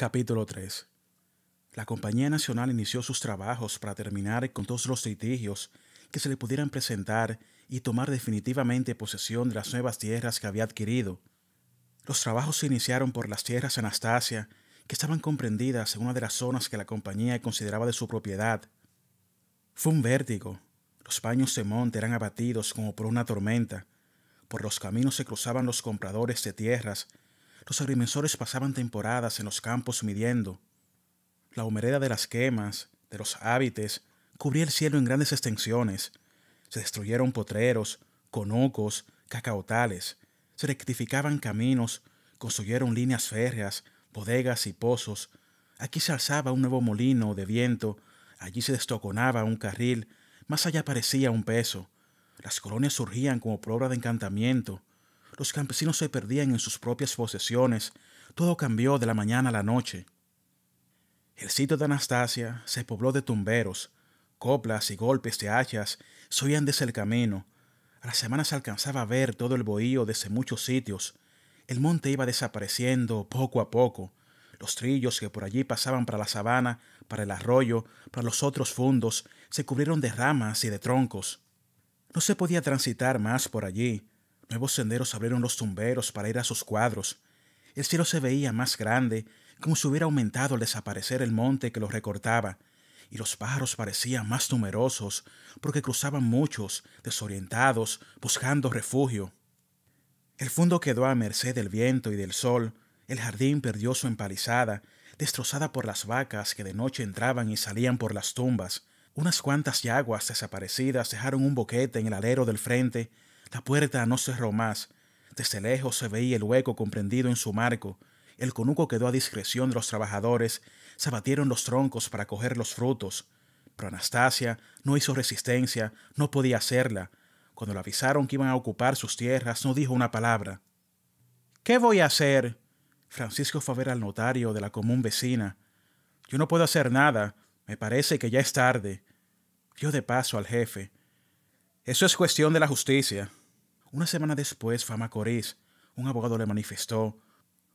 Capítulo 3. La Compañía Nacional inició sus trabajos para terminar con todos los litigios que se le pudieran presentar y tomar definitivamente posesión de las nuevas tierras que había adquirido. Los trabajos se iniciaron por las tierras Anastasia, que estaban comprendidas en una de las zonas que la compañía consideraba de su propiedad. Fue un vértigo. Los paños de monte eran abatidos como por una tormenta. Por los caminos se cruzaban los compradores de tierras los agrimensores pasaban temporadas en los campos midiendo. La humedad de las quemas, de los hábites, cubría el cielo en grandes extensiones. Se destruyeron potreros, conocos, cacaotales, se rectificaban caminos, construyeron líneas férreas, bodegas y pozos. Aquí se alzaba un nuevo molino de viento, allí se destoconaba un carril, más allá parecía un peso. Las colonias surgían como prueba de encantamiento. Los campesinos se perdían en sus propias posesiones. Todo cambió de la mañana a la noche. El sitio de Anastasia se pobló de tumberos. Coplas y golpes de hachas se oían desde el camino. A las semanas se alcanzaba a ver todo el bohío desde muchos sitios. El monte iba desapareciendo poco a poco. Los trillos que por allí pasaban para la sabana, para el arroyo, para los otros fundos, se cubrieron de ramas y de troncos. No se podía transitar más por allí. Nuevos senderos abrieron los tumberos para ir a sus cuadros. El cielo se veía más grande, como si hubiera aumentado al desaparecer el monte que los recortaba, y los pájaros parecían más numerosos, porque cruzaban muchos, desorientados, buscando refugio. El fondo quedó a merced del viento y del sol, el jardín perdió su empalizada, destrozada por las vacas que de noche entraban y salían por las tumbas. Unas cuantas yaguas desaparecidas dejaron un boquete en el alero del frente la puerta no cerró más. Desde lejos se veía el hueco comprendido en su marco. El conuco quedó a discreción de los trabajadores. Se abatieron los troncos para coger los frutos. Pero Anastasia no hizo resistencia, no podía hacerla. Cuando le avisaron que iban a ocupar sus tierras, no dijo una palabra. ¿Qué voy a hacer? Francisco fue a ver al notario de la común vecina. Yo no puedo hacer nada. Me parece que ya es tarde. —Yo de paso al jefe. Eso es cuestión de la justicia, una semana después Fama a Un abogado le manifestó,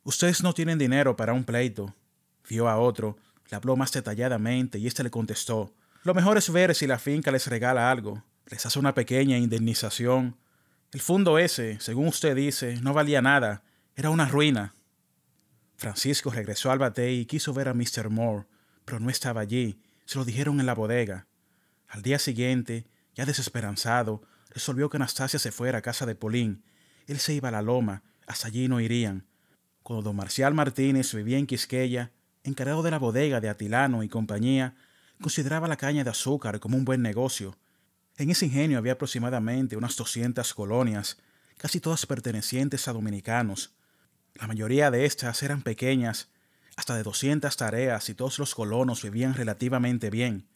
ustedes no tienen dinero para un pleito. Vio a otro, le habló más detalladamente y éste le contestó, lo mejor es ver si la finca les regala algo, les hace una pequeña indemnización. El fondo ese, según usted dice, no valía nada, era una ruina. Francisco regresó al batey y quiso ver a Mr. Moore, pero no estaba allí, se lo dijeron en la bodega. Al día siguiente, ya desesperanzado, Resolvió que Anastasia se fuera a casa de Polín. Él se iba a la loma, hasta allí no irían. Cuando don Marcial Martínez vivía en Quisqueya, encargado de la bodega de Atilano y compañía, consideraba la caña de azúcar como un buen negocio. En ese ingenio había aproximadamente unas 200 colonias, casi todas pertenecientes a dominicanos. La mayoría de estas eran pequeñas, hasta de 200 tareas y todos los colonos vivían relativamente bien.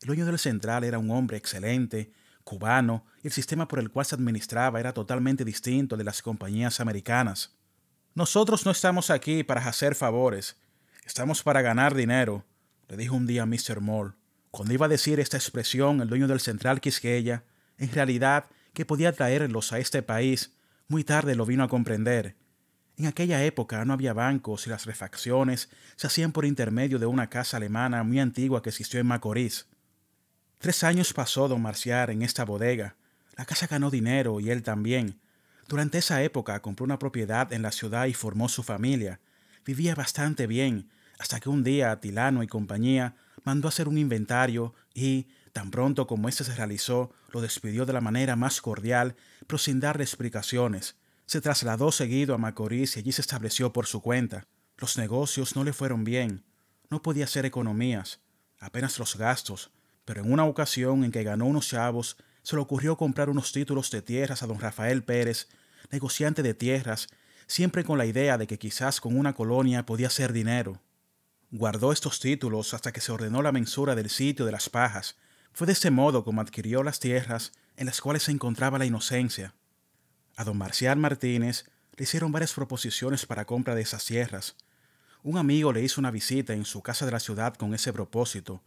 El dueño del central era un hombre excelente, cubano, y el sistema por el cual se administraba era totalmente distinto de las compañías americanas. Nosotros no estamos aquí para hacer favores, estamos para ganar dinero, le dijo un día Mr. Moll, Cuando iba a decir esta expresión, el dueño del Central Quisqueya, en realidad, que podía traerlos a este país, muy tarde lo vino a comprender. En aquella época no había bancos y las refacciones se hacían por intermedio de una casa alemana muy antigua que existió en Macorís. Tres años pasó don Marciar en esta bodega. La casa ganó dinero y él también. Durante esa época compró una propiedad en la ciudad y formó su familia. Vivía bastante bien, hasta que un día Tilano y compañía mandó hacer un inventario y, tan pronto como éste se realizó, lo despidió de la manera más cordial, pero sin darle explicaciones. Se trasladó seguido a Macorís y allí se estableció por su cuenta. Los negocios no le fueron bien. No podía hacer economías, apenas los gastos, pero en una ocasión en que ganó unos chavos, se le ocurrió comprar unos títulos de tierras a don Rafael Pérez, negociante de tierras, siempre con la idea de que quizás con una colonia podía hacer dinero. Guardó estos títulos hasta que se ordenó la mensura del sitio de las pajas. Fue de este modo como adquirió las tierras en las cuales se encontraba la inocencia. A don Marcial Martínez le hicieron varias proposiciones para compra de esas tierras. Un amigo le hizo una visita en su casa de la ciudad con ese propósito,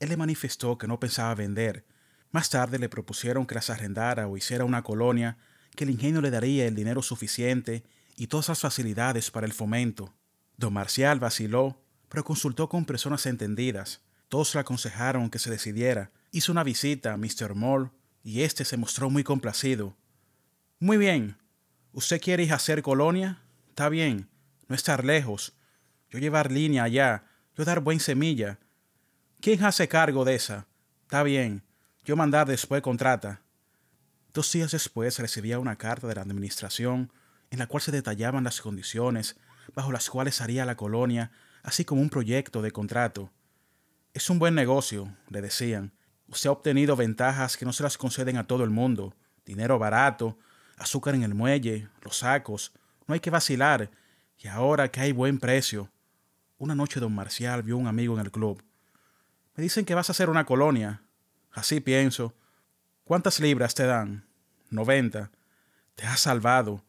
él le manifestó que no pensaba vender. Más tarde le propusieron que las arrendara o hiciera una colonia, que el ingenio le daría el dinero suficiente y todas las facilidades para el fomento. Don Marcial vaciló, pero consultó con personas entendidas. Todos le aconsejaron que se decidiera. Hizo una visita a Mr. Moll, y este se mostró muy complacido. Muy bien. ¿Usted quiere hacer colonia? Está bien. No estar lejos. Yo llevar línea allá. Yo dar buen semilla. ¿Quién hace cargo de esa? Está bien, yo mandar después contrata. Dos días después recibía una carta de la administración en la cual se detallaban las condiciones bajo las cuales haría la colonia, así como un proyecto de contrato. Es un buen negocio, le decían. Usted ha obtenido ventajas que no se las conceden a todo el mundo. Dinero barato, azúcar en el muelle, los sacos. No hay que vacilar. Y ahora que hay buen precio. Una noche don Marcial vio un amigo en el club. Me dicen que vas a hacer una colonia. Así pienso. ¿Cuántas libras te dan? Noventa. Te has salvado.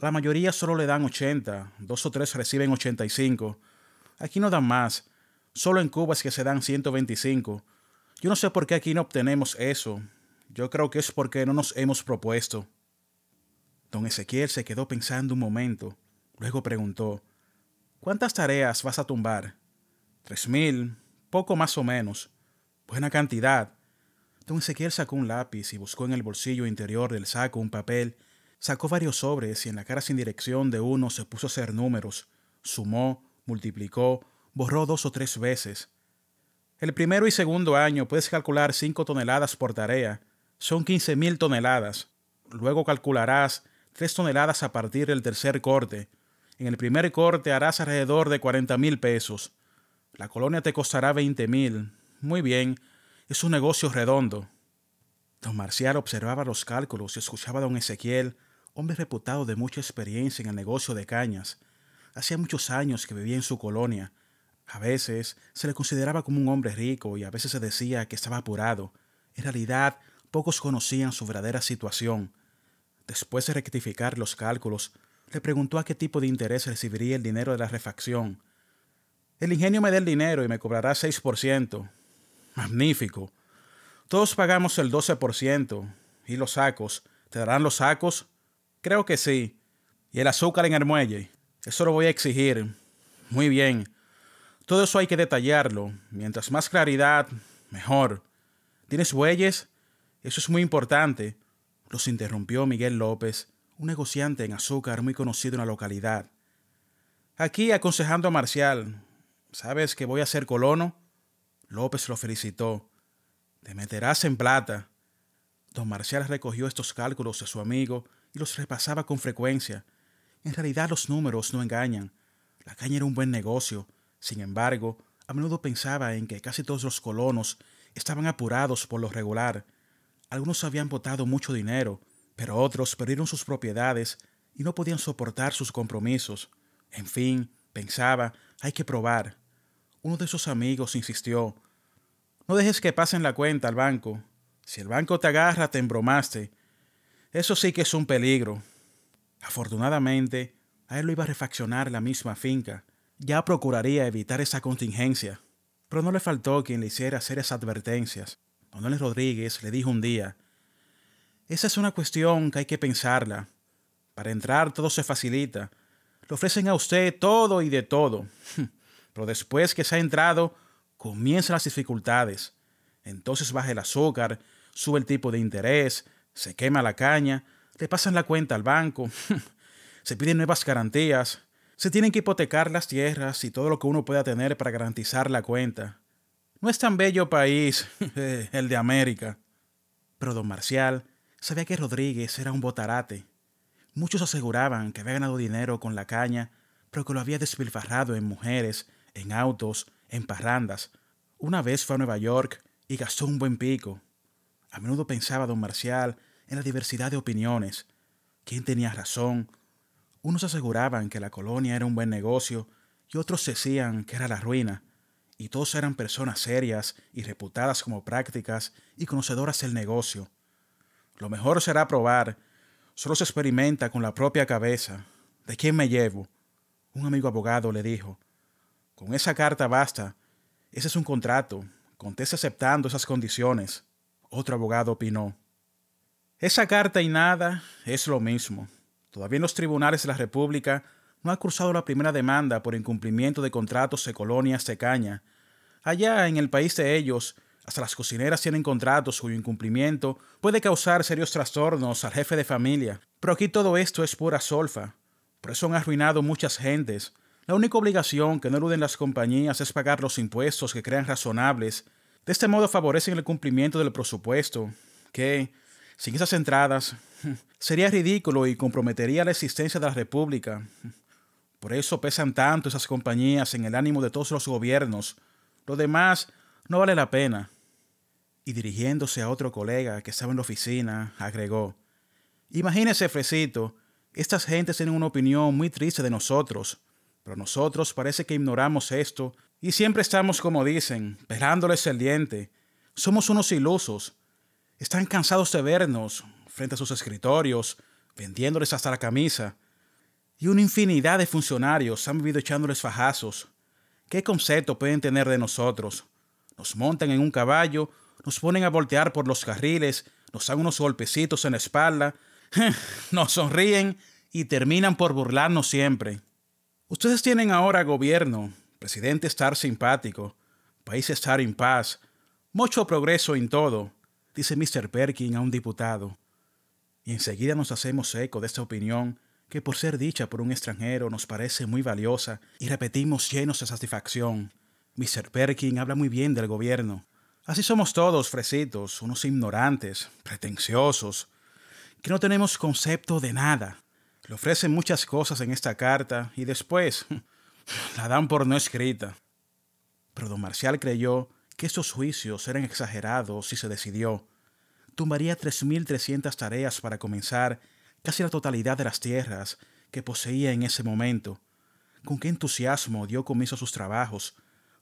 La mayoría solo le dan ochenta. Dos o tres reciben ochenta y cinco. Aquí no dan más. Solo en Cuba es que se dan ciento veinticinco. Yo no sé por qué aquí no obtenemos eso. Yo creo que es porque no nos hemos propuesto. Don Ezequiel se quedó pensando un momento. Luego preguntó, ¿Cuántas tareas vas a tumbar? Tres mil, poco más o menos, buena cantidad. Don Ezequiel sacó un lápiz y buscó en el bolsillo interior del saco un papel, sacó varios sobres y en la cara sin dirección de uno se puso a hacer números, sumó, multiplicó, borró dos o tres veces. El primero y segundo año puedes calcular cinco toneladas por tarea, son quince mil toneladas. Luego calcularás tres toneladas a partir del tercer corte. En el primer corte harás alrededor de cuarenta mil pesos. La colonia te costará veinte mil. Muy bien, es un negocio redondo. Don Marcial observaba los cálculos y escuchaba a don Ezequiel, hombre reputado de mucha experiencia en el negocio de cañas. Hacía muchos años que vivía en su colonia. A veces se le consideraba como un hombre rico y a veces se decía que estaba apurado. En realidad, pocos conocían su verdadera situación. Después de rectificar los cálculos, le preguntó a qué tipo de interés recibiría el dinero de la refacción. El ingenio me dé el dinero y me cobrará 6%. Magnífico. Todos pagamos el 12%. ¿Y los sacos? ¿Te darán los sacos? Creo que sí. ¿Y el azúcar en el muelle? Eso lo voy a exigir. Muy bien. Todo eso hay que detallarlo. Mientras más claridad, mejor. ¿Tienes bueyes? Eso es muy importante. Los interrumpió Miguel López, un negociante en azúcar muy conocido en la localidad. Aquí aconsejando a Marcial, ¿sabes que voy a ser colono? López lo felicitó. Te meterás en plata. Don Marcial recogió estos cálculos de su amigo y los repasaba con frecuencia. En realidad los números no engañan. La caña era un buen negocio. Sin embargo, a menudo pensaba en que casi todos los colonos estaban apurados por lo regular. Algunos habían botado mucho dinero, pero otros perdieron sus propiedades y no podían soportar sus compromisos. En fin, pensaba, hay que probar uno de sus amigos insistió, no dejes que pasen la cuenta al banco. Si el banco te agarra, te embromaste. Eso sí que es un peligro. Afortunadamente, a él lo iba a refaccionar la misma finca. Ya procuraría evitar esa contingencia. Pero no le faltó quien le hiciera hacer esas advertencias. Manuel Rodríguez le dijo un día, esa es una cuestión que hay que pensarla. Para entrar todo se facilita. Le ofrecen a usted todo y de todo. Pero después que se ha entrado, comienzan las dificultades. Entonces baja el azúcar, sube el tipo de interés, se quema la caña, le pasan la cuenta al banco, se piden nuevas garantías, se tienen que hipotecar las tierras y todo lo que uno pueda tener para garantizar la cuenta. No es tan bello país el de América. Pero don Marcial sabía que Rodríguez era un botarate. Muchos aseguraban que había ganado dinero con la caña, pero que lo había despilfarrado en mujeres en autos, en parrandas. Una vez fue a Nueva York y gastó un buen pico. A menudo pensaba don Marcial en la diversidad de opiniones. ¿Quién tenía razón? Unos aseguraban que la colonia era un buen negocio y otros decían que era la ruina. Y todos eran personas serias y reputadas como prácticas y conocedoras del negocio. Lo mejor será probar. Solo se experimenta con la propia cabeza. ¿De quién me llevo? Un amigo abogado le dijo. Con esa carta basta. Ese es un contrato. Conteste aceptando esas condiciones. Otro abogado opinó. Esa carta y nada es lo mismo. Todavía en los tribunales de la República no ha cruzado la primera demanda por incumplimiento de contratos de colonias de caña. Allá en el país de ellos, hasta las cocineras tienen contratos cuyo incumplimiento puede causar serios trastornos al jefe de familia. Pero aquí todo esto es pura solfa. Por eso han arruinado muchas gentes, la única obligación que no eluden las compañías es pagar los impuestos que crean razonables. De este modo favorecen el cumplimiento del presupuesto, que, sin esas entradas, sería ridículo y comprometería la existencia de la República. Por eso pesan tanto esas compañías en el ánimo de todos los gobiernos. Lo demás no vale la pena. Y dirigiéndose a otro colega que estaba en la oficina, agregó, Imagínese, Fresito, estas gentes tienen una opinión muy triste de nosotros. Pero nosotros parece que ignoramos esto y siempre estamos, como dicen, pelándoles el diente. Somos unos ilusos. Están cansados de vernos frente a sus escritorios, vendiéndoles hasta la camisa. Y una infinidad de funcionarios han vivido echándoles fajazos. ¿Qué concepto pueden tener de nosotros? Nos montan en un caballo, nos ponen a voltear por los carriles, nos dan unos golpecitos en la espalda, nos sonríen y terminan por burlarnos siempre. Ustedes tienen ahora gobierno, presidente estar simpático, país estar en paz, mucho progreso en todo, dice Mr. Perkin a un diputado. Y enseguida nos hacemos eco de esta opinión que por ser dicha por un extranjero nos parece muy valiosa y repetimos llenos de satisfacción. Mr. Perkin habla muy bien del gobierno. Así somos todos, fresitos, unos ignorantes, pretenciosos, que no tenemos concepto de nada. Le ofrecen muchas cosas en esta carta y después la dan por no escrita. Pero don Marcial creyó que estos juicios eran exagerados y se decidió. mil trescientas tareas para comenzar casi la totalidad de las tierras que poseía en ese momento. Con qué entusiasmo dio comienzo a sus trabajos.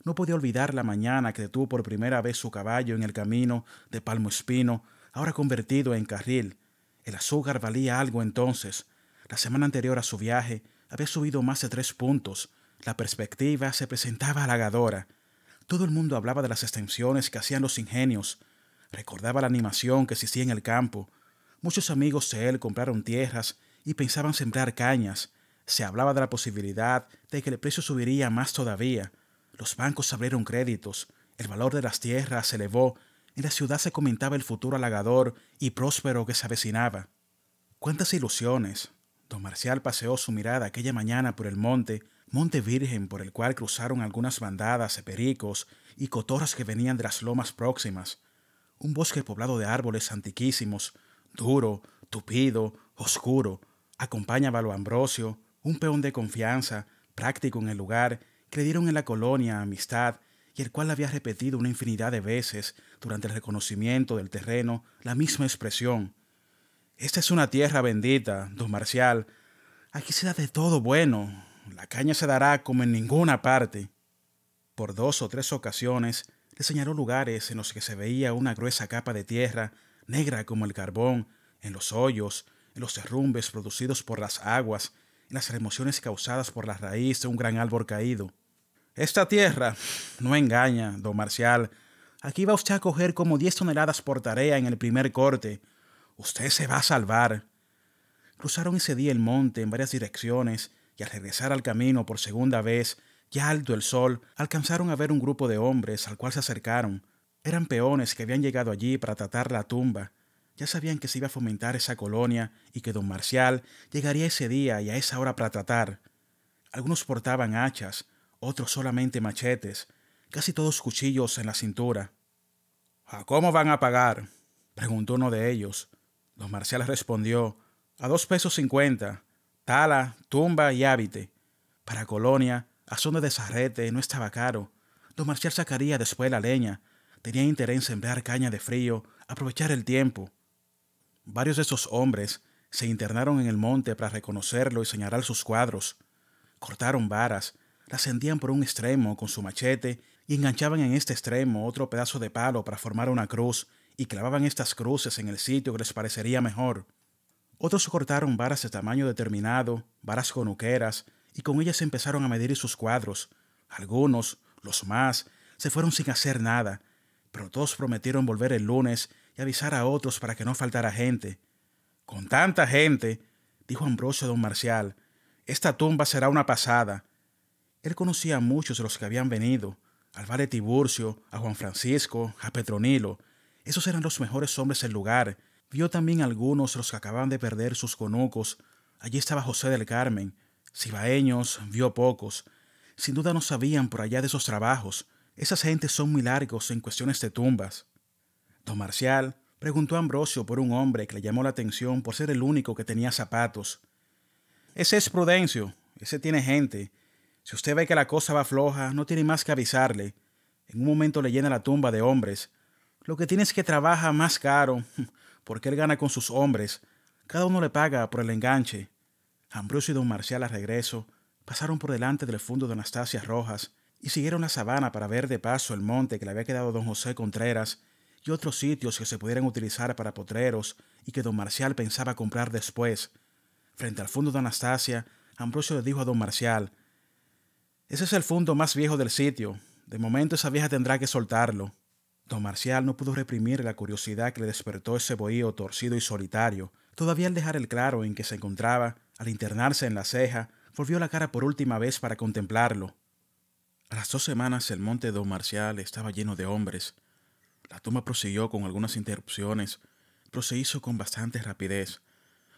No podía olvidar la mañana que detuvo por primera vez su caballo en el camino de Palmo Espino, ahora convertido en carril. El azúcar valía algo entonces. La semana anterior a su viaje había subido más de tres puntos. La perspectiva se presentaba halagadora. Todo el mundo hablaba de las extensiones que hacían los ingenios. Recordaba la animación que existía en el campo. Muchos amigos de él compraron tierras y pensaban sembrar cañas. Se hablaba de la posibilidad de que el precio subiría más todavía. Los bancos abrieron créditos. El valor de las tierras se elevó. En la ciudad se comentaba el futuro halagador y próspero que se avecinaba. ¡Cuántas ilusiones! Marcial paseó su mirada aquella mañana por el monte, monte virgen por el cual cruzaron algunas bandadas de pericos y cotorras que venían de las lomas próximas, un bosque poblado de árboles antiquísimos, duro, tupido, oscuro, acompañaba lo Ambrosio, un peón de confianza, práctico en el lugar, que le dieron en la colonia amistad y el cual había repetido una infinidad de veces durante el reconocimiento del terreno la misma expresión, esta es una tierra bendita, don Marcial. Aquí se da de todo bueno. La caña se dará como en ninguna parte. Por dos o tres ocasiones le señaló lugares en los que se veía una gruesa capa de tierra, negra como el carbón, en los hoyos, en los derrumbes producidos por las aguas, en las remociones causadas por la raíz de un gran árbol caído. Esta tierra no engaña, don Marcial. Aquí va usted a coger como diez toneladas por tarea en el primer corte Usted se va a salvar. Cruzaron ese día el monte en varias direcciones y al regresar al camino por segunda vez, ya alto el sol, alcanzaron a ver un grupo de hombres al cual se acercaron. Eran peones que habían llegado allí para tratar la tumba. Ya sabían que se iba a fomentar esa colonia y que don Marcial llegaría ese día y a esa hora para tratar. Algunos portaban hachas, otros solamente machetes, casi todos cuchillos en la cintura. ¿A cómo van a pagar? preguntó uno de ellos. Los marciales respondió, a dos pesos cincuenta, tala, tumba y hábite. Para Colonia, a zona de zarrete, no estaba caro. Don Marcial sacaría después la leña. Tenía interés en sembrar caña de frío, aprovechar el tiempo. Varios de esos hombres se internaron en el monte para reconocerlo y señalar sus cuadros. Cortaron varas, las hendían por un extremo con su machete y enganchaban en este extremo otro pedazo de palo para formar una cruz y clavaban estas cruces en el sitio que les parecería mejor. Otros cortaron varas de tamaño determinado, varas conuqueras, y con ellas empezaron a medir sus cuadros. Algunos, los más, se fueron sin hacer nada, pero todos prometieron volver el lunes y avisar a otros para que no faltara gente. Con tanta gente, dijo Ambrosio a don Marcial, esta tumba será una pasada. Él conocía a muchos de los que habían venido, al vale Tiburcio, a Juan Francisco, a Petronilo, esos eran los mejores hombres del lugar. Vio también algunos los que acababan de perder sus conucos. Allí estaba José del Carmen. Cibaeños vio pocos. Sin duda no sabían por allá de esos trabajos. Esas gentes son muy largos en cuestiones de tumbas. Don Marcial preguntó a Ambrosio por un hombre que le llamó la atención por ser el único que tenía zapatos. Ese es Prudencio, ese tiene gente. Si usted ve que la cosa va floja, no tiene más que avisarle. En un momento le llena la tumba de hombres. Lo que tiene es que trabaja más caro, porque él gana con sus hombres. Cada uno le paga por el enganche. Ambrosio y don Marcial al regreso pasaron por delante del fondo de Anastasia Rojas y siguieron la sabana para ver de paso el monte que le había quedado don José Contreras y otros sitios que se pudieran utilizar para potreros y que don Marcial pensaba comprar después. Frente al fondo de Anastasia, Ambrosio le dijo a don Marcial, Ese es el fondo más viejo del sitio. De momento esa vieja tendrá que soltarlo. Don Marcial no pudo reprimir la curiosidad que le despertó ese bohío torcido y solitario. Todavía al dejar el claro en que se encontraba, al internarse en la ceja, volvió la cara por última vez para contemplarlo. A las dos semanas el monte Don Marcial estaba lleno de hombres. La tumba prosiguió con algunas interrupciones, pero se hizo con bastante rapidez.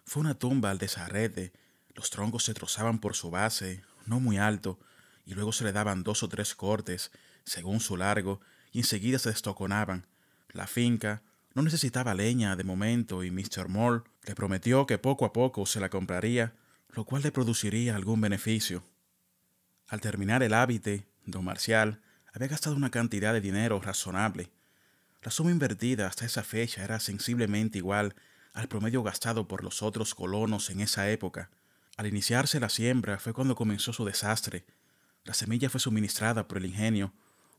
Fue una tumba al desarrete. Los troncos se trozaban por su base, no muy alto, y luego se le daban dos o tres cortes, según su largo, y enseguida se destoconaban. La finca no necesitaba leña de momento y Mr. Moll le prometió que poco a poco se la compraría, lo cual le produciría algún beneficio. Al terminar el hábito, don Marcial había gastado una cantidad de dinero razonable. La suma invertida hasta esa fecha era sensiblemente igual al promedio gastado por los otros colonos en esa época. Al iniciarse la siembra fue cuando comenzó su desastre. La semilla fue suministrada por el ingenio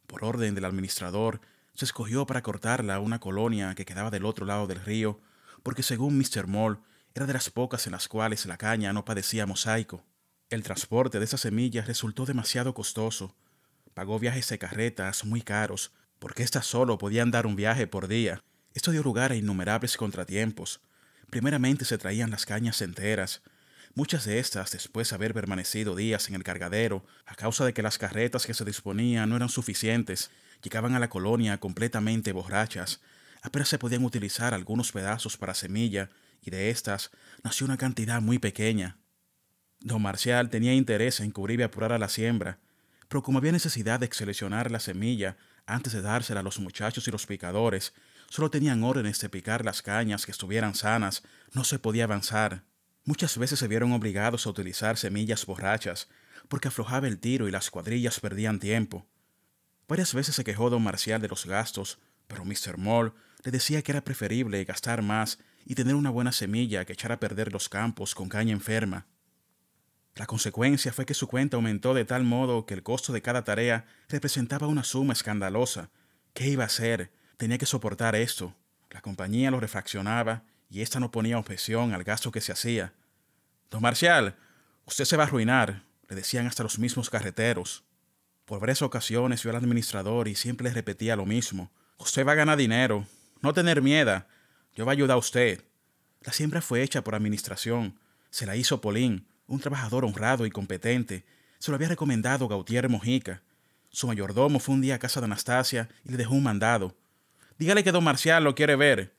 por orden del administrador, se escogió para cortarla una colonia que quedaba del otro lado del río, porque según Mr. Moll, era de las pocas en las cuales la caña no padecía mosaico. El transporte de esas semillas resultó demasiado costoso. Pagó viajes de carretas muy caros, porque éstas solo podían dar un viaje por día. Esto dio lugar a innumerables contratiempos. Primeramente se traían las cañas enteras, Muchas de estas, después de haber permanecido días en el cargadero, a causa de que las carretas que se disponían no eran suficientes, llegaban a la colonia completamente borrachas. Apenas se podían utilizar algunos pedazos para semilla, y de estas nació una cantidad muy pequeña. Don Marcial tenía interés en cubrir y apurar a la siembra, pero como había necesidad de seleccionar la semilla antes de dársela a los muchachos y los picadores, solo tenían órdenes de picar las cañas que estuvieran sanas, no se podía avanzar. Muchas veces se vieron obligados a utilizar semillas borrachas porque aflojaba el tiro y las cuadrillas perdían tiempo. Varias veces se quejó don Marcial de los gastos, pero Mr. Moll le decía que era preferible gastar más y tener una buena semilla que echar a perder los campos con caña enferma. La consecuencia fue que su cuenta aumentó de tal modo que el costo de cada tarea representaba una suma escandalosa. ¿Qué iba a hacer? Tenía que soportar esto. La compañía lo refraccionaba y ésta no ponía objeción al gasto que se hacía. Don Marcial, usted se va a arruinar, le decían hasta los mismos carreteros. Por varias ocasiones vio al administrador y siempre le repetía lo mismo. Usted va a ganar dinero, no tener miedo, yo voy a ayudar a usted. La siembra fue hecha por administración, se la hizo Polín, un trabajador honrado y competente, se lo había recomendado Gautier Mojica. Su mayordomo fue un día a casa de Anastasia y le dejó un mandado. Dígale que don Marcial lo quiere ver.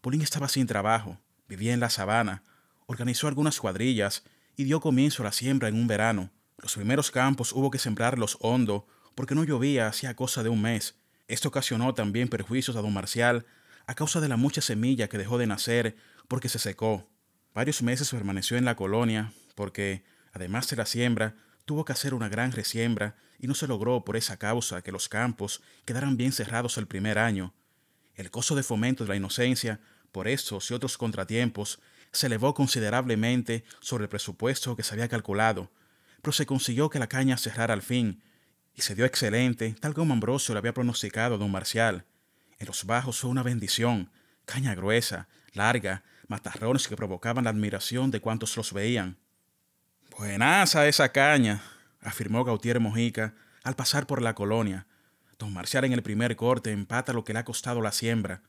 Polín estaba sin trabajo, vivía en la sabana, organizó algunas cuadrillas y dio comienzo a la siembra en un verano. Los primeros campos hubo que sembrarlos hondo porque no llovía hacía cosa de un mes. Esto ocasionó también perjuicios a don Marcial a causa de la mucha semilla que dejó de nacer porque se secó. Varios meses permaneció en la colonia porque, además de la siembra, tuvo que hacer una gran resiembra y no se logró por esa causa que los campos quedaran bien cerrados el primer año. El costo de fomento de la inocencia, por estos y otros contratiempos, se elevó considerablemente sobre el presupuesto que se había calculado, pero se consiguió que la caña cerrara al fin, y se dio excelente, tal como Ambrosio le había pronosticado a don Marcial. En los bajos fue una bendición, caña gruesa, larga, matarrones que provocaban la admiración de cuantos los veían. Buenaza esa caña, afirmó Gautier Mojica al pasar por la colonia, Don Marcial en el primer corte empata lo que le ha costado la siembra.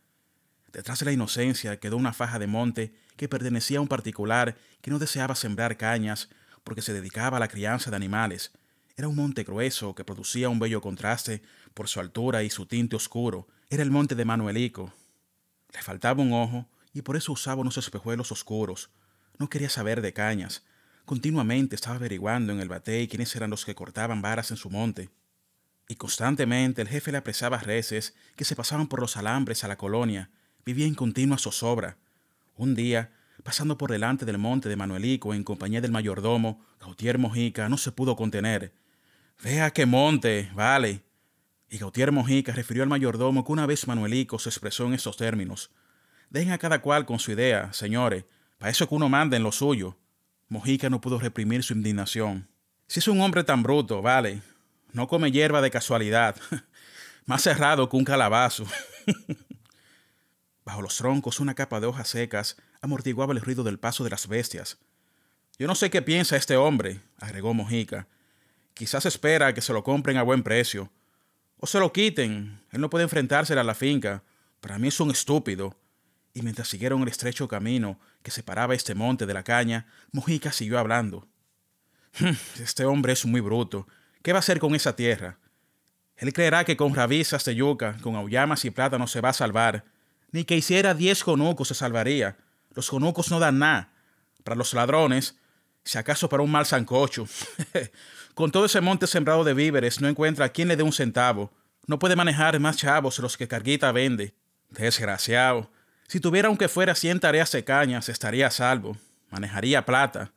Detrás de la inocencia quedó una faja de monte que pertenecía a un particular que no deseaba sembrar cañas porque se dedicaba a la crianza de animales. Era un monte grueso que producía un bello contraste por su altura y su tinte oscuro. Era el monte de Manuelico. Le faltaba un ojo y por eso usaba unos espejuelos oscuros. No quería saber de cañas. Continuamente estaba averiguando en el batey quiénes eran los que cortaban varas en su monte y constantemente el jefe le apresaba reces que se pasaban por los alambres a la colonia. Vivía en continua zozobra. Un día, pasando por delante del monte de Manuelico en compañía del mayordomo, Gautier Mojica no se pudo contener. Vea qué monte, vale. Y Gautier Mojica refirió al mayordomo que una vez Manuelico se expresó en estos términos. Dejen a cada cual con su idea, señores, para eso que uno mande en lo suyo. Mojica no pudo reprimir su indignación. Si es un hombre tan bruto, vale, no come hierba de casualidad, más cerrado que un calabazo. Bajo los troncos una capa de hojas secas amortiguaba el ruido del paso de las bestias. Yo no sé qué piensa este hombre, agregó Mojica. Quizás espera a que se lo compren a buen precio. O se lo quiten. Él no puede enfrentarse a la finca. Para mí es un estúpido. Y mientras siguieron el estrecho camino que separaba este monte de la caña, Mojica siguió hablando. Este hombre es muy bruto. ¿Qué va a hacer con esa tierra? Él creerá que con rabizas de yuca, con auyamas y plátano se va a salvar. Ni que hiciera diez conucos se salvaría. Los conucos no dan nada. Para los ladrones, si acaso para un mal zancocho. con todo ese monte sembrado de víveres, no encuentra a quien le dé un centavo. No puede manejar más chavos los que Carguita vende. Desgraciado. Si tuviera aunque fuera cien tareas de cañas, estaría a salvo. Manejaría plata.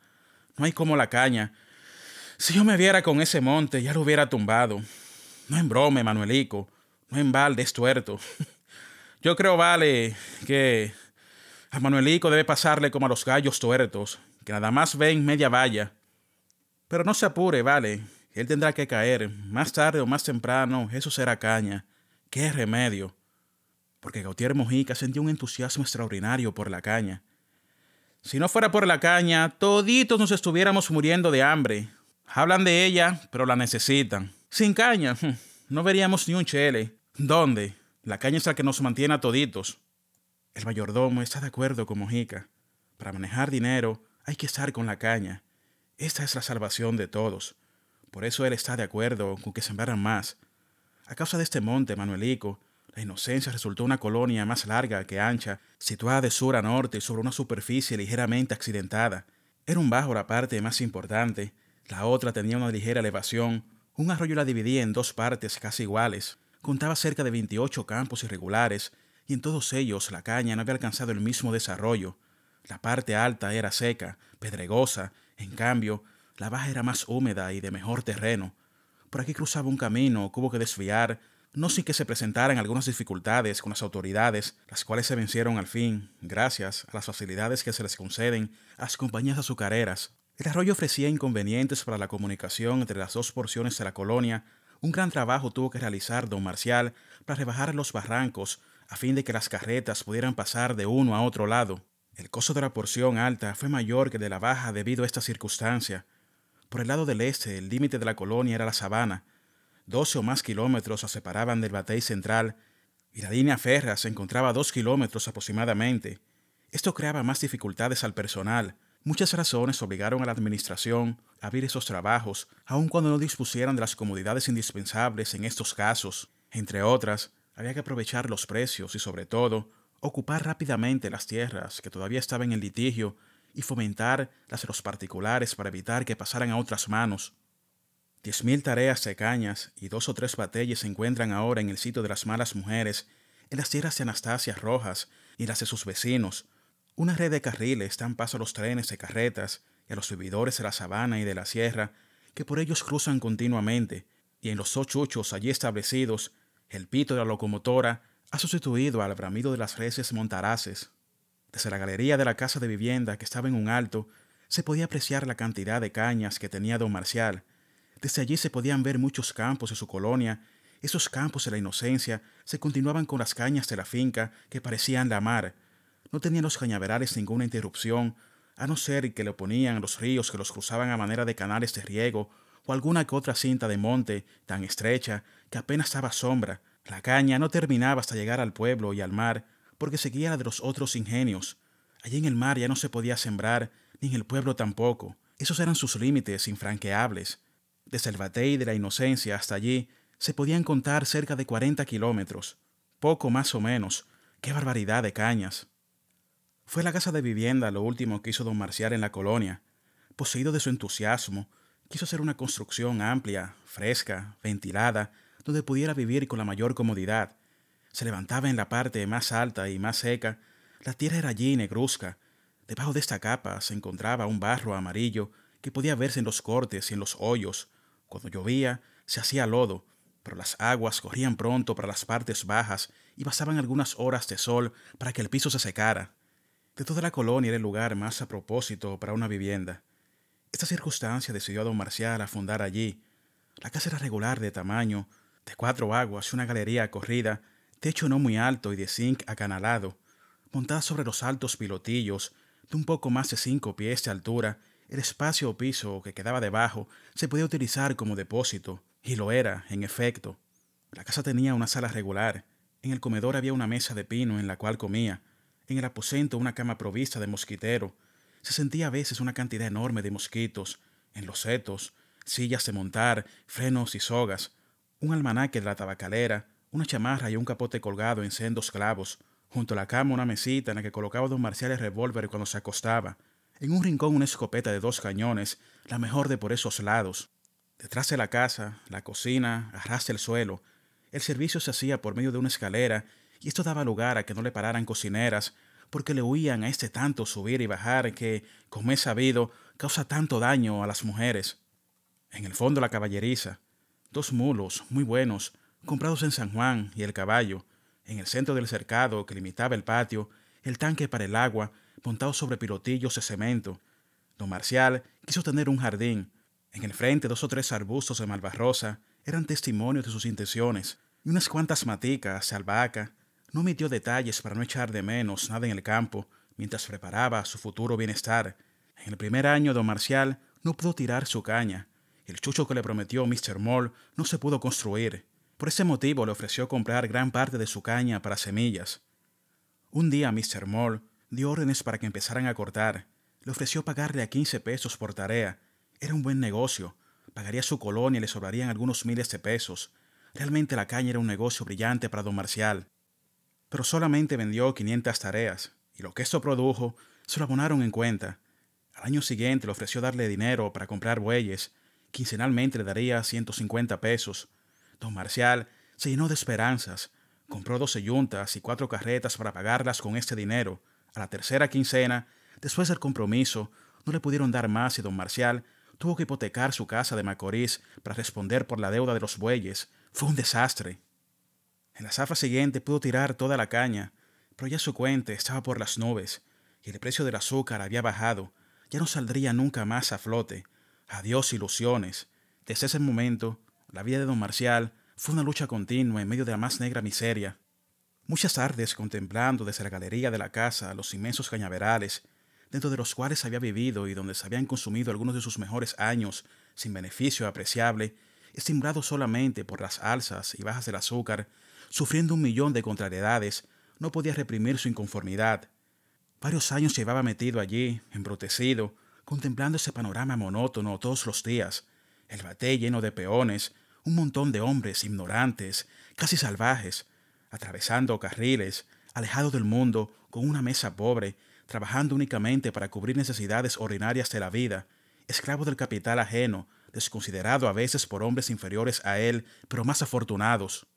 No hay como la caña. Si yo me viera con ese monte, ya lo hubiera tumbado. No en brome, Manuelico. No en balde, es tuerto. Yo creo, vale, que a Manuelico debe pasarle como a los gallos tuertos, que nada más ven media valla. Pero no se apure, vale. Él tendrá que caer. Más tarde o más temprano, eso será caña. ¡Qué remedio! Porque Gautier Mojica sentía un entusiasmo extraordinario por la caña. Si no fuera por la caña, toditos nos estuviéramos muriendo de hambre, Hablan de ella, pero la necesitan. Sin caña, hmm, no veríamos ni un chele. ¿Dónde? La caña es la que nos mantiene a toditos. El mayordomo está de acuerdo con Mojica. Para manejar dinero hay que estar con la caña. Esta es la salvación de todos. Por eso él está de acuerdo con que sembraran más. A causa de este monte, Manuelico, la inocencia resultó una colonia más larga que ancha, situada de sur a norte sobre una superficie ligeramente accidentada. Era un bajo la parte más importante, la otra tenía una ligera elevación. Un arroyo la dividía en dos partes casi iguales. Contaba cerca de 28 campos irregulares, y en todos ellos la caña no había alcanzado el mismo desarrollo. La parte alta era seca, pedregosa, en cambio, la baja era más húmeda y de mejor terreno. Por aquí cruzaba un camino que hubo que desviar, no sin que se presentaran algunas dificultades con las autoridades, las cuales se vencieron al fin, gracias a las facilidades que se les conceden a las compañías azucareras el arroyo ofrecía inconvenientes para la comunicación entre las dos porciones de la colonia. Un gran trabajo tuvo que realizar don Marcial para rebajar los barrancos a fin de que las carretas pudieran pasar de uno a otro lado. El costo de la porción alta fue mayor que de la baja debido a esta circunstancia. Por el lado del este, el límite de la colonia era la sabana. Doce o más kilómetros se separaban del batey central y la línea ferra se encontraba a dos kilómetros aproximadamente. Esto creaba más dificultades al personal, Muchas razones obligaron a la administración a abrir esos trabajos, aun cuando no dispusieran de las comodidades indispensables en estos casos. Entre otras, había que aprovechar los precios y, sobre todo, ocupar rápidamente las tierras que todavía estaban en litigio y fomentar las de los particulares para evitar que pasaran a otras manos. Diez mil tareas de cañas y dos o tres batallas se encuentran ahora en el sitio de las malas mujeres, en las tierras de Anastasias Rojas y las de sus vecinos, una red de carriles dan paso a los trenes de carretas y a los subidores de la sabana y de la sierra, que por ellos cruzan continuamente, y en los ochuchos allí establecidos, el pito de la locomotora ha sustituido al bramido de las reces montaraces. Desde la galería de la casa de vivienda que estaba en un alto, se podía apreciar la cantidad de cañas que tenía don Marcial. Desde allí se podían ver muchos campos de su colonia. Esos campos de la inocencia se continuaban con las cañas de la finca que parecían la mar, no tenían los cañaverales ninguna interrupción, a no ser que le oponían los ríos que los cruzaban a manera de canales de riego o alguna que otra cinta de monte tan estrecha que apenas daba sombra. La caña no terminaba hasta llegar al pueblo y al mar, porque seguía la de los otros ingenios. Allí en el mar ya no se podía sembrar, ni en el pueblo tampoco. Esos eran sus límites infranqueables. Desde el Batey de la Inocencia hasta allí se podían contar cerca de cuarenta kilómetros, poco más o menos. ¡Qué barbaridad de cañas! Fue la casa de vivienda lo último que hizo don Marcial en la colonia. Poseído de su entusiasmo, quiso hacer una construcción amplia, fresca, ventilada, donde pudiera vivir con la mayor comodidad. Se levantaba en la parte más alta y más seca. La tierra era allí negruzca. Debajo de esta capa se encontraba un barro amarillo que podía verse en los cortes y en los hoyos. Cuando llovía, se hacía lodo, pero las aguas corrían pronto para las partes bajas y pasaban algunas horas de sol para que el piso se secara. De toda la colonia era el lugar más a propósito para una vivienda. Esta circunstancia decidió a don Marcial a fundar allí. La casa era regular de tamaño, de cuatro aguas y una galería corrida, techo no muy alto y de zinc acanalado, montada sobre los altos pilotillos, de un poco más de cinco pies de altura, el espacio o piso que quedaba debajo se podía utilizar como depósito, y lo era, en efecto. La casa tenía una sala regular. En el comedor había una mesa de pino en la cual comía, en el aposento una cama provista de mosquitero. Se sentía a veces una cantidad enorme de mosquitos, en los setos, sillas de montar, frenos y sogas, un almanaque de la tabacalera, una chamarra y un capote colgado en sendos clavos, junto a la cama una mesita en la que colocaba don Marcial el revólver cuando se acostaba, en un rincón una escopeta de dos cañones, la mejor de por esos lados. Detrás de la casa, la cocina, arrastra el suelo. El servicio se hacía por medio de una escalera y esto daba lugar a que no le pararan cocineras, porque le huían a este tanto subir y bajar que, como es sabido, causa tanto daño a las mujeres. En el fondo la caballeriza, dos mulos muy buenos, comprados en San Juan y el caballo, en el centro del cercado que limitaba el patio, el tanque para el agua, montado sobre pilotillos de cemento. Don Marcial quiso tener un jardín. En el frente dos o tres arbustos de malvarrosa eran testimonio de sus intenciones, y unas cuantas maticas, albahaca, no metió detalles para no echar de menos nada en el campo mientras preparaba su futuro bienestar. En el primer año don Marcial no pudo tirar su caña. El chucho que le prometió Mr. Moll no se pudo construir. Por ese motivo le ofreció comprar gran parte de su caña para semillas. Un día Mr. Moll dio órdenes para que empezaran a cortar. Le ofreció pagarle a 15 pesos por tarea. Era un buen negocio. Pagaría su colonia y le sobrarían algunos miles de pesos. Realmente la caña era un negocio brillante para don Marcial pero solamente vendió 500 tareas, y lo que esto produjo se lo abonaron en cuenta. Al año siguiente le ofreció darle dinero para comprar bueyes, quincenalmente le daría 150 pesos. Don Marcial se llenó de esperanzas, compró 12 yuntas y cuatro carretas para pagarlas con este dinero. A la tercera quincena, después del compromiso, no le pudieron dar más y don Marcial tuvo que hipotecar su casa de Macorís para responder por la deuda de los bueyes. Fue un desastre. En la zafra siguiente pudo tirar toda la caña, pero ya su cuente estaba por las nubes y el precio del azúcar había bajado. Ya no saldría nunca más a flote. Adiós ilusiones. Desde ese momento, la vida de don Marcial fue una lucha continua en medio de la más negra miseria. Muchas tardes contemplando desde la galería de la casa los inmensos cañaverales, dentro de los cuales había vivido y donde se habían consumido algunos de sus mejores años, sin beneficio apreciable, estimulado solamente por las alzas y bajas del azúcar sufriendo un millón de contrariedades, no podía reprimir su inconformidad. Varios años llevaba metido allí, embrutecido, contemplando ese panorama monótono todos los días, el bate lleno de peones, un montón de hombres ignorantes, casi salvajes, atravesando carriles, alejado del mundo, con una mesa pobre, trabajando únicamente para cubrir necesidades ordinarias de la vida, esclavo del capital ajeno, desconsiderado a veces por hombres inferiores a él, pero más afortunados.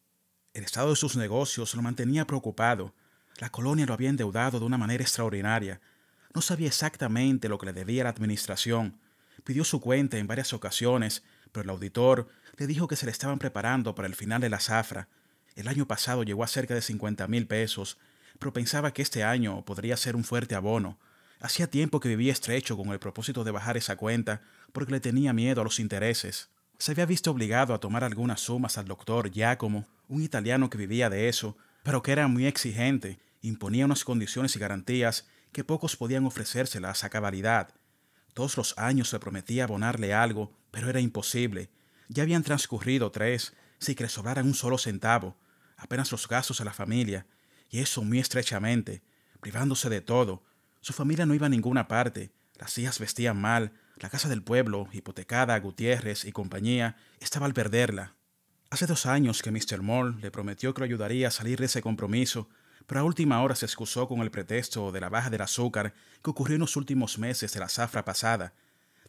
El estado de sus negocios lo mantenía preocupado. La colonia lo había endeudado de una manera extraordinaria. No sabía exactamente lo que le debía la administración. Pidió su cuenta en varias ocasiones, pero el auditor le dijo que se le estaban preparando para el final de la zafra. El año pasado llegó a cerca de 50 mil pesos, pero pensaba que este año podría ser un fuerte abono. Hacía tiempo que vivía estrecho con el propósito de bajar esa cuenta porque le tenía miedo a los intereses. Se había visto obligado a tomar algunas sumas al doctor Giacomo, un italiano que vivía de eso, pero que era muy exigente, imponía unas condiciones y garantías que pocos podían ofrecérselas a cabalidad. Todos los años se prometía abonarle algo, pero era imposible. Ya habían transcurrido tres, sin que le sobrara un solo centavo, apenas los gastos de la familia, y eso muy estrechamente, privándose de todo. Su familia no iba a ninguna parte, las hijas vestían mal, la casa del pueblo, hipotecada a Gutiérrez y compañía, estaba al perderla. Hace dos años que Mr. Moll le prometió que lo ayudaría a salir de ese compromiso, pero a última hora se excusó con el pretexto de la baja del azúcar que ocurrió en los últimos meses de la zafra pasada.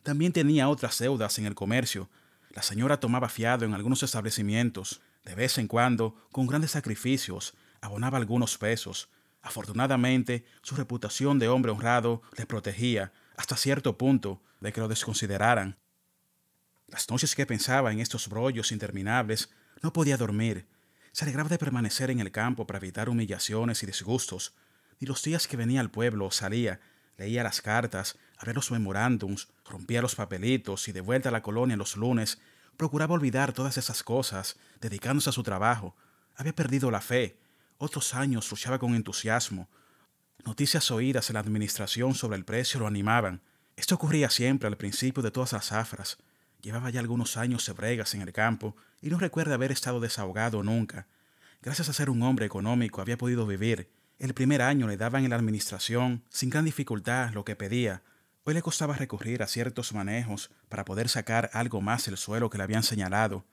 También tenía otras deudas en el comercio. La señora tomaba fiado en algunos establecimientos. De vez en cuando, con grandes sacrificios, abonaba algunos pesos. Afortunadamente, su reputación de hombre honrado le protegía, hasta cierto punto, de que lo desconsideraran. Las noches que pensaba en estos rollos interminables, no podía dormir. Se alegraba de permanecer en el campo para evitar humillaciones y disgustos. Y los días que venía al pueblo salía, leía las cartas, abría los memorándums, rompía los papelitos y de vuelta a la colonia los lunes, procuraba olvidar todas esas cosas, dedicándose a su trabajo. Había perdido la fe. Otros años luchaba con entusiasmo. Noticias oídas en la administración sobre el precio lo animaban. Esto ocurría siempre al principio de todas las zafras. Llevaba ya algunos años sebregas en el campo y no recuerda haber estado desahogado nunca. Gracias a ser un hombre económico había podido vivir. El primer año le daban en la administración, sin gran dificultad, lo que pedía. Hoy le costaba recurrir a ciertos manejos para poder sacar algo más del suelo que le habían señalado,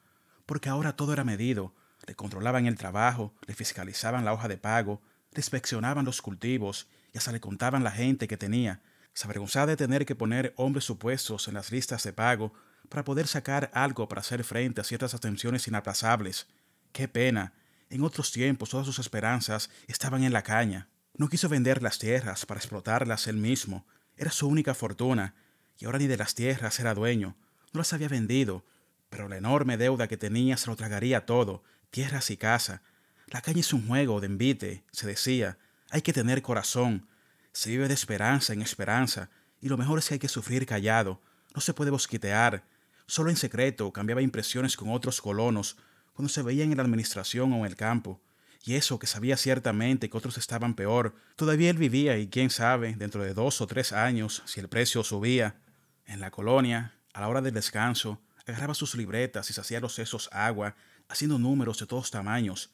porque ahora todo era medido. Le controlaban el trabajo, le fiscalizaban la hoja de pago, le inspeccionaban los cultivos y hasta le contaban la gente que tenía se avergonzaba de tener que poner hombres supuestos en las listas de pago para poder sacar algo para hacer frente a ciertas atenciones inaplazables. ¡Qué pena! En otros tiempos todas sus esperanzas estaban en la caña. No quiso vender las tierras para explotarlas él mismo. Era su única fortuna, y ahora ni de las tierras era dueño. No las había vendido, pero la enorme deuda que tenía se lo tragaría todo, tierras y casa. La caña es un juego de envite, se decía. Hay que tener corazón. Se vive de esperanza en esperanza, y lo mejor es que hay que sufrir callado, no se puede bosquetear. Solo en secreto cambiaba impresiones con otros colonos cuando se veían en la administración o en el campo. Y eso que sabía ciertamente que otros estaban peor, todavía él vivía y quién sabe, dentro de dos o tres años, si el precio subía. En la colonia, a la hora del descanso, agarraba sus libretas y se los sesos agua, haciendo números de todos tamaños.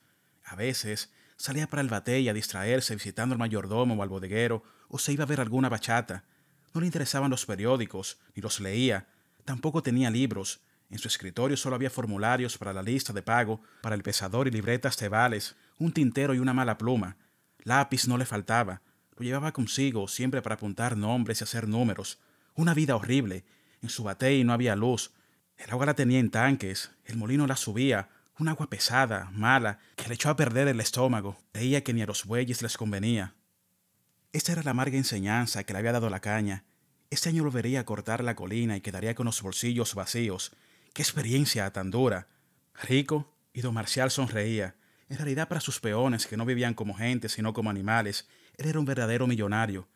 A veces Salía para el batey a distraerse visitando al mayordomo o al bodeguero, o se iba a ver alguna bachata. No le interesaban los periódicos, ni los leía, tampoco tenía libros. En su escritorio solo había formularios para la lista de pago, para el pesador y libretas tebales, un tintero y una mala pluma. Lápiz no le faltaba, lo llevaba consigo siempre para apuntar nombres y hacer números. Una vida horrible. En su batey no había luz. El agua la tenía en tanques, el molino la subía, un agua pesada, mala, que le echó a perder el estómago. Creía que ni a los bueyes les convenía. Esta era la amarga enseñanza que le había dado la caña. Este año lo a cortar la colina y quedaría con los bolsillos vacíos. ¡Qué experiencia tan dura! Rico y don Marcial sonreía. En realidad para sus peones, que no vivían como gente, sino como animales, él era un verdadero millonario.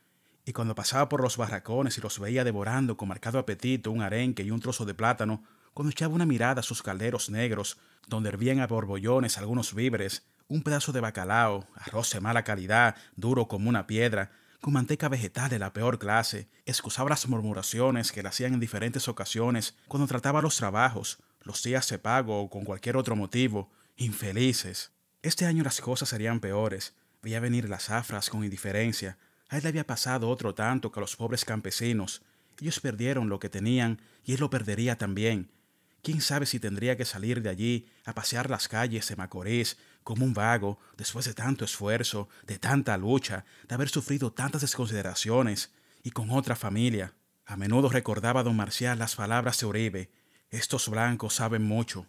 Y cuando pasaba por los barracones y los veía devorando con marcado apetito un arenque y un trozo de plátano, cuando echaba una mirada a sus calderos negros, donde hervían a borbollones algunos víveres, un pedazo de bacalao, arroz de mala calidad, duro como una piedra, con manteca vegetal de la peor clase, excusaba las murmuraciones que le hacían en diferentes ocasiones cuando trataba los trabajos, los días de pago o con cualquier otro motivo, infelices. Este año las cosas serían peores. Veía venir las afras con indiferencia. A él le había pasado otro tanto que a los pobres campesinos. Ellos perdieron lo que tenían y él lo perdería también. Quién sabe si tendría que salir de allí a pasear las calles de Macorís como un vago, después de tanto esfuerzo, de tanta lucha, de haber sufrido tantas desconsideraciones, y con otra familia. A menudo recordaba don Marcial las palabras de Uribe. Estos blancos saben mucho,